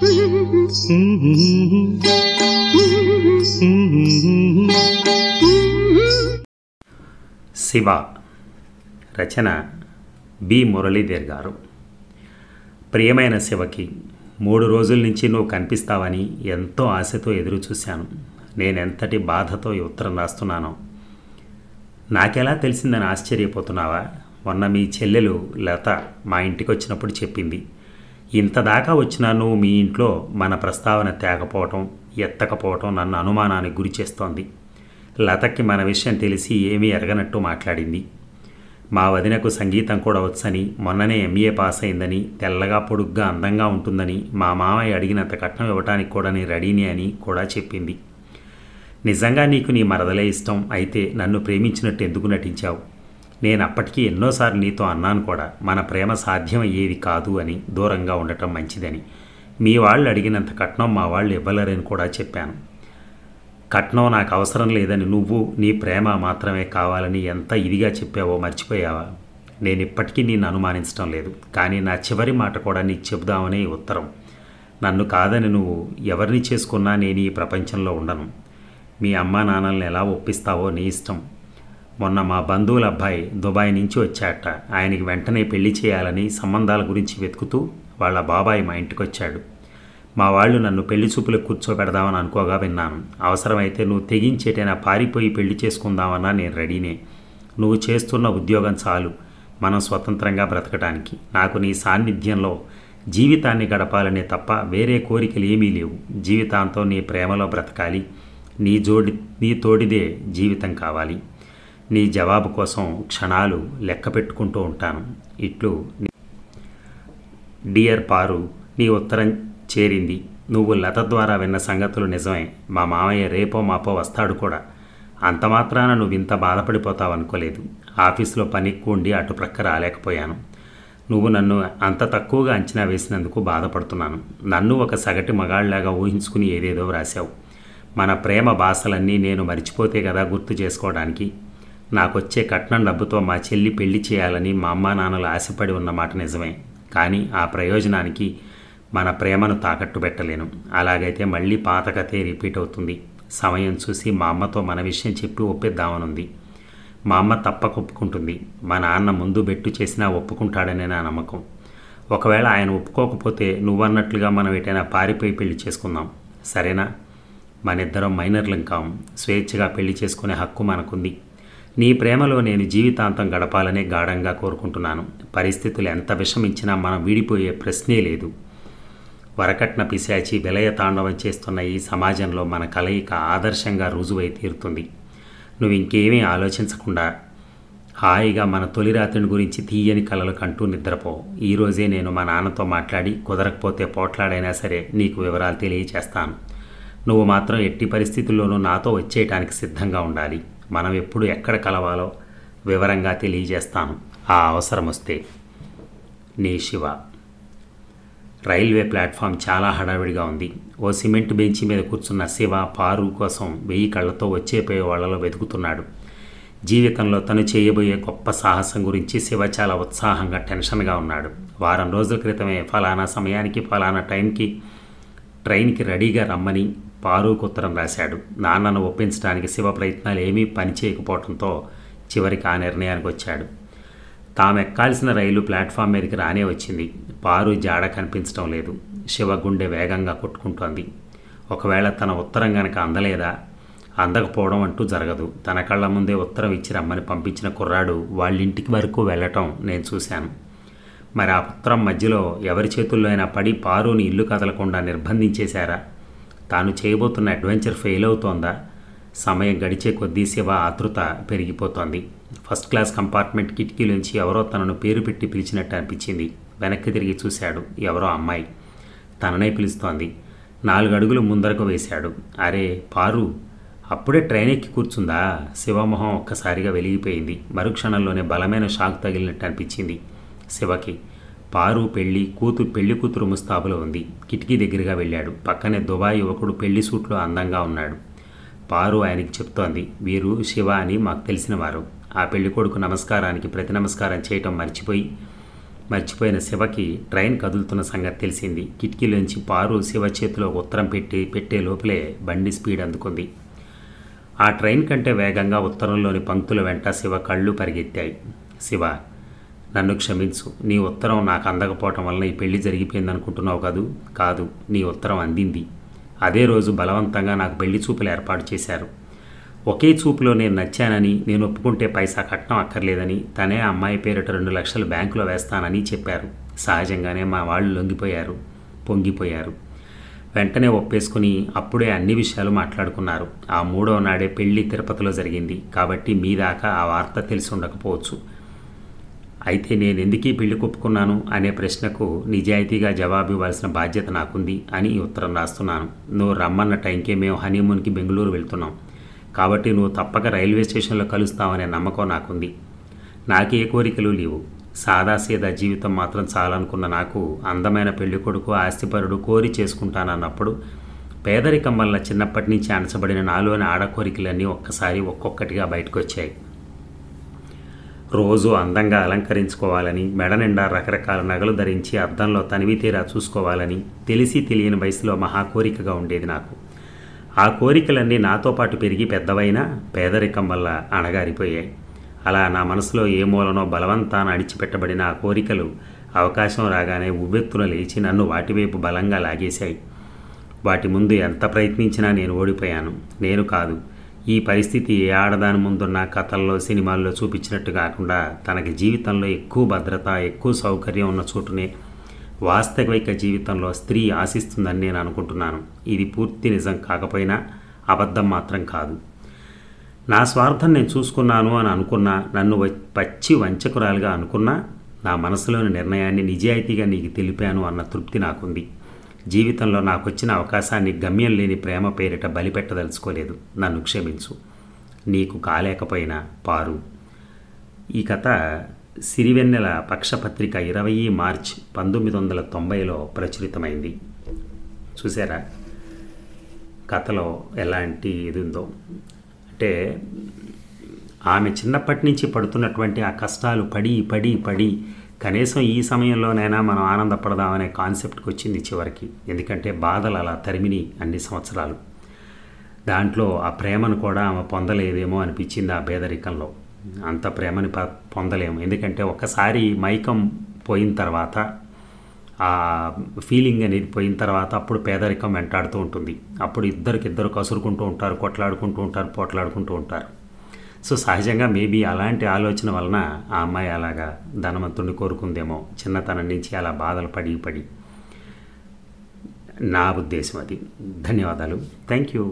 శివ రచన B Muralidhar గారు ప్రియమైన శివకి మూడు రోజుల నుంచి నువ్వు కనిపిస్తావని ఎంతో ఆశతో ఎదురు చూశాను నేనెంతటి బాధతో ఈ ఉత్తరం రాస్తున్నానో నాకెలా తెలిసిందని ఆశ్చర్యపోతున్నావా మొన్న మీ చెల్లెలు లత మా ఇంటికి వచ్చినప్పుడు చెప్పింది ఇంతదాకా వచ్చినా నువ్వు మీ ఇంట్లో మన ప్రస్తావన తేకపోవటం ఎత్తకపోవటం నన్ను అనుమానానికి గురి చేస్తోంది లతకి మన విషయం తెలిసి ఏమీ ఎరగనట్టు మాట్లాడింది మా వదినకు సంగీతం కూడా వచ్చని మొన్ననే ఎంఏ పాస్ అయిందని తెల్లగా పొడుగ్గా అందంగా ఉంటుందని మా మామయ్య అడిగినంత కట్నం ఇవ్వటానికి కూడా నేను రెడీని అని కూడా చెప్పింది నిజంగా నీకు నీ మరదలే ఇష్టం అయితే నన్ను ప్రేమించినట్టు ఎందుకు నటించావు నేను అప్పటికీ ఎన్నోసార్లు నీతో అన్నాను కూడా మన ప్రేమ సాధ్యమయ్యేది కాదు అని దూరంగా ఉండటం మంచిదని మీ వాళ్ళు అడిగినంత కట్నం మా వాళ్ళు ఇవ్వలేరని కూడా చెప్పాను కట్నం నాకు అవసరం లేదని నువ్వు నీ ప్రేమ మాత్రమే కావాలని ఎంత ఇదిగా చెప్పావో మర్చిపోయావా నేను ఇప్పటికీ నిన్ను అనుమానించడం లేదు కానీ నా చివరి మాట కూడా నీకు చెబుదామనే ఉత్తరం నన్ను కాదని నువ్వు ఎవరిని చేసుకున్నా నేను ఈ ప్రపంచంలో ఉండను మీ అమ్మా నాన్నల్ని ఎలా ఒప్పిస్తావో నీ ఇష్టం మొన్న మా బంధువుల అబ్బాయి దుబాయ్ నుంచి వచ్చాట ఆయనకి వెంటనే పెళ్లి చేయాలని సంబంధాల గురించి వెతుకుతూ వాళ్ళ బాబాయ్ మా ఇంటికి వచ్చాడు మా వాళ్ళు నన్ను పెళ్లి చూపులకు కూర్చోబెడదామని అనుకోగా విన్నాను అవసరమైతే నువ్వు తెగించేటైనా పారిపోయి పెళ్లి చేసుకుందామన్నా నేను రెడీనే నువ్వు చేస్తున్న ఉద్యోగం చాలు మనం స్వతంత్రంగా బ్రతకడానికి నాకు నీ సాన్నిధ్యంలో జీవితాన్ని గడపాలనే తప్ప వేరే కోరికలు ఏమీ లేవు జీవితాంతం నీ ప్రేమలో బ్రతకాలి నీ జోడి నీ తోడిదే జీవితం కావాలి నీ జవాబు కోసం క్షణాలు లెక్క పెట్టుకుంటూ ఉంటాను ఇట్లు డియర్ పారు నీ ఉత్తరం చేరింది నువ్వు లత ద్వారా విన్న సంగతులు నిజమే మా మామయ్య రేపో మాపో వస్తాడు కూడా అంత మాత్రాన నువ్వు ఇంత బాధపడిపోతావు అనుకోలేదు ఆఫీసులో పని ఉండి అటు ప్రక్క రాలేకపోయాను నువ్వు నన్ను అంత తక్కువగా అంచనా వేసినందుకు బాధపడుతున్నాను నన్ను ఒక సగటి మగాళ్లాగా ఊహించుకుని ఏదేదో వ్రాసావు మన ప్రేమ భాషలన్నీ నేను మరిచిపోతే కదా గుర్తు చేసుకోవడానికి నాకొచ్చే కట్నం డబ్బుతో మా చెల్లి పెళ్లి చేయాలని మా అమ్మా నాన్నలు ఆశపడి ఉన్నమాట నిజమే కానీ ఆ ప్రయోజనానికి మన ప్రేమను తాకట్టు పెట్టలేను అలాగైతే మళ్ళీ పాత కథే రిపీట్ అవుతుంది సమయం చూసి మా అమ్మతో మన విషయం చెప్పి ఒప్పిద్దామనుంది మా అమ్మ తప్పక ఒప్పుకుంటుంది మా నాన్న ముందు బెట్టు చేసినా ఒప్పుకుంటాడనే నా నమ్మకం ఒకవేళ ఆయన ఒప్పుకోకపోతే నువ్వన్నట్లుగా మనం ఎటైనా పారిపోయి పెళ్లి చేసుకుందాం సరేనా మనిద్దరం మైనర్లం కాం స్వేచ్ఛగా పెళ్లి చేసుకునే హక్కు మనకుంది నీ ప్రేమలో నేను జీవితాంతం గడపాలనే గాఢంగా కోరుకుంటున్నాను పరిస్థితులు ఎంత విషమించినా మనం వీడిపోయే ప్రశ్నే లేదు వరకట్న పిశాచి విలయ తాండవం చేస్తున్న ఈ సమాజంలో మన కలయిక ఆదర్శంగా రుజువై తీరుతుంది నువ్వు ఇంకేమీ ఆలోచించకుండా హాయిగా మన తొలి రాత్రిని గురించి తీయని కలలు కంటూ నిద్రపో ఈరోజే నేను మా నాన్నతో మాట్లాడి కుదరకపోతే పోట్లాడైనా సరే నీకు వివరాలు తెలియచేస్తాను నువ్వు మాత్రం ఎట్టి పరిస్థితుల్లోనూ నాతో వచ్చేయటానికి సిద్ధంగా ఉండాలి మనం ఎప్పుడు ఎక్కడ కలవాలో వివరంగా తెలియజేస్తాను ఆ అవసరం వస్తే నీ శివ రైల్వే ప్లాట్ఫామ్ చాలా హడావిడిగా ఉంది ఓ సిమెంట్ బెంచి మీద కూర్చున్న శివ పారు కోసం వెయ్యి కళ్ళతో వచ్చేపోయే వాళ్ళలో వెతుకుతున్నాడు జీవితంలో తను చేయబోయే గొప్ప సాహసం గురించి శివ చాలా ఉత్సాహంగా టెన్షన్గా ఉన్నాడు వారం రోజుల క్రితమే ఫలానా సమయానికి ఫలానా టైంకి ట్రైన్కి రెడీగా రమ్మని పారూకు ఉత్తరం రాశాడు నాన్నను ఒప్పించడానికి శివ ప్రయత్నాలు ఏమీ పనిచేయకపోవడంతో చివరికి ఆ నిర్ణయానికి వచ్చాడు తాము ఎక్కాల్సిన రైలు ప్లాట్ఫామ్ మీదకి రానే వచ్చింది పారు జాడ కనిపించడం లేదు శివ గుండె వేగంగా కొట్టుకుంటోంది ఒకవేళ తన ఉత్తరం గనక అందలేదా అందకపోవడం అంటూ జరగదు తన కళ్ళ ముందే ఉత్తరం ఇచ్చి రమ్మని పంపించిన కుర్రాడు వాళ్ళింటికి వరకు వెళ్ళటం నేను చూశాను మరి ఆ ఉత్తరం మధ్యలో ఎవరి చేతుల్లో అయినా పడి పారుని ఇల్లు కదలకుండా నిర్బంధించేశారా తాను చేయబోతున్న అడ్వెంచర్ ఫెయిల్ అవుతోందా సమయం గడిచే కొద్దీ శివ ఆతృత పెరిగిపోతోంది ఫస్ట్ క్లాస్ కంపార్ట్మెంట్ కిటికీలోంచి ఎవరో తనను పేరు పెట్టి పిలిచినట్టు అనిపించింది వెనక్కి తిరిగి చూశాడు ఎవరో అమ్మాయి తననే పిలుస్తోంది నాలుగు అడుగులు ముందరకు వేశాడు అరే పారు అప్పుడే ట్రైన్ ఎక్కి కూర్చుందా శివమొహం ఒక్కసారిగా వెలిగిపోయింది మరుక్షణంలోనే బలమైన షాక్ తగిలినట్టు అనిపించింది శివకి పారు పెళ్లి కూతు పెళ్లి కూతురు ముస్తాబులో ఉంది కిటికీ దగ్గరగా వెళ్ళాడు పక్కనే దుబాయ్ యువకుడు పెళ్లి సూట్లో అందంగా ఉన్నాడు పారు ఆయనకి చెప్తోంది వీరు శివ అని మాకు తెలిసిన వారు ఆ పెళ్లి కొడుకు నమస్కారానికి ప్రతి నమస్కారం చేయటం మర్చిపోయి మర్చిపోయిన శివకి ట్రైన్ కదులుతున్న సంగతి తెలిసింది కిటికీలోంచి పారు శివ చేతిలో ఉత్తరం పెట్టి పెట్టే లోపలే బండి స్పీడ్ అందుకుంది ఆ ట్రైన్ కంటే వేగంగా ఉత్తరంలోని పంక్తుల వెంట శివ కళ్ళు పరిగెత్తాయి శివ నన్ను క్షమించు నీ ఉత్తరం నాకు అందకపోవటం వలన ఈ పెళ్లి జరిగిపోయింది అనుకుంటున్నావు కాదు కాదు నీ ఉత్తరం అందింది అదే రోజు బలవంతంగా నాకు పెళ్లి చూపులు ఏర్పాటు చేశారు ఒకే చూపులో నేను నచ్చానని నేను ఒప్పుకుంటే పైసా కట్నం అక్కర్లేదని తనే అమ్మాయి పేరిట రెండు లక్షలు బ్యాంకులో వేస్తానని చెప్పారు సహజంగానే మా వాళ్ళు లొంగిపోయారు పొంగిపోయారు వెంటనే ఒప్పేసుకుని అప్పుడే అన్ని విషయాలు మాట్లాడుకున్నారు ఆ మూడో నాడే పెళ్లి తిరుపతిలో జరిగింది కాబట్టి మీ దాకా ఆ వార్త తెలిసి ఉండకపోవచ్చు అయితే నేను ఎందుకీ పెళ్లి కొప్పుకున్నాను అనే ప్రశ్నకు నిజాయితీగా జవాబు ఇవ్వాల్సిన బాధ్యత నాకుంది అని ఉత్తరం రాస్తున్నాను నువ్వు రమ్మన్న టైంకే మేము హనీమూన్కి బెంగళూరు వెళ్తున్నాం కాబట్టి నువ్వు తప్పక రైల్వే స్టేషన్లో కలుస్తావనే నమ్మకం నాకుంది నాకే కోరికలు లేవు సాదాసీదా జీవితం మాత్రం చాలనుకున్న నాకు అందమైన పెళ్ళికొడుకు ఆస్తిపరుడు కోరి చేసుకుంటానన్నప్పుడు పేదరికం వల్ల చిన్నప్పటి నుంచి అణచబడిన నాలోని ఆడకోరికలన్నీ ఒక్కసారి ఒక్కొక్కటిగా బయటకు వచ్చాయి రోజు అందంగా అలంకరించుకోవాలని మెడ నిండా రకరకాల నగలు ధరించి అద్దంలో తనివి తీరా చూసుకోవాలని తెలిసి తెలియని వయసులో మహా కోరికగా ఉండేది నాకు ఆ కోరికలన్నీ నాతో పాటు పెరిగి పెద్దవైనా పేదరికం వల్ల అణగారిపోయాయి అలా నా మనసులో ఏ మూలనో బలవంతాన అడిచిపెట్టబడిన ఆ కోరికలు అవకాశం రాగానే ఉవ్వెత్తున లేచి నన్ను వాటివైపు బలంగా లాగేశాయి వాటి ముందు ఎంత ప్రయత్నించినా నేను ఓడిపోయాను నేను కాదు ఈ పరిస్థితి ఆడదాని ముందున్న కథల్లో సినిమాల్లో చూపించినట్టు కాకుండా తనకి జీవితంలో ఎక్కువ భద్రత ఎక్కువ సౌకర్యం ఉన్న చోటునే వాస్తవిక జీవితంలో స్త్రీ ఆశిస్తుందని నేను అనుకుంటున్నాను ఇది పూర్తి నిజం కాకపోయినా అబద్ధం మాత్రం కాదు నా స్వార్థం నేను చూసుకున్నాను అని అనుకున్నా నన్ను పచ్చి వంచకురాలుగా అనుకున్నా నా మనసులోని నిర్ణయాన్ని నిజాయితీగా నీకు తెలిపాను అన్న తృప్తి నాకుంది జీవితంలో నాకొచ్చిన అవకాశాన్ని గమ్యం లేని ప్రేమ పేరిట బలిపెట్టదలుచుకోలేదు నన్ను క్షమించు నీకు కాలేకపోయినా పారు ఈ కథ సిరివెన్నెల పక్షపత్రిక ఇరవై మార్చ్ పంతొమ్మిది వందల తొంభైలో ప్రచురితమైంది చూసారా కథలో ఎలాంటి ఇది ఉందో అంటే ఆమె చిన్నప్పటి నుంచి పడుతున్నటువంటి ఆ కష్టాలు పడి పడి పడి కనీసం ఈ సమయంలోనైనా మనం ఆనందపడదామనే కాన్సెప్ట్కి వచ్చింది చివరికి ఎందుకంటే బాధలు అలా తరిమిని అన్ని సంవత్సరాలు దాంట్లో ఆ ప్రేమను కూడా ఆమె పొందలేదేమో అనిపించింది ఆ పేదరికంలో అంత ప్రేమని పొందలేము ఎందుకంటే ఒకసారి మైకం పోయిన తర్వాత ఆ ఫీలింగ్ అనేది పోయిన తర్వాత అప్పుడు పేదరికం వెంటాడుతూ ఉంటుంది అప్పుడు ఇద్దరికిద్దరు కసురుకుంటూ ఉంటారు కొట్లాడుకుంటూ ఉంటారు పోట్లాడుకుంటూ ఉంటారు సో సహజంగా మేబీ అలాంటి ఆలోచన వలన ఆ అమ్మాయి అలాగా ధనవంతుడిని కోరుకుందేమో చిన్నతనం నుంచి అలా బాధలు పడి పడి నా ఉద్దేశం అది ధన్యవాదాలు థ్యాంక్ యూ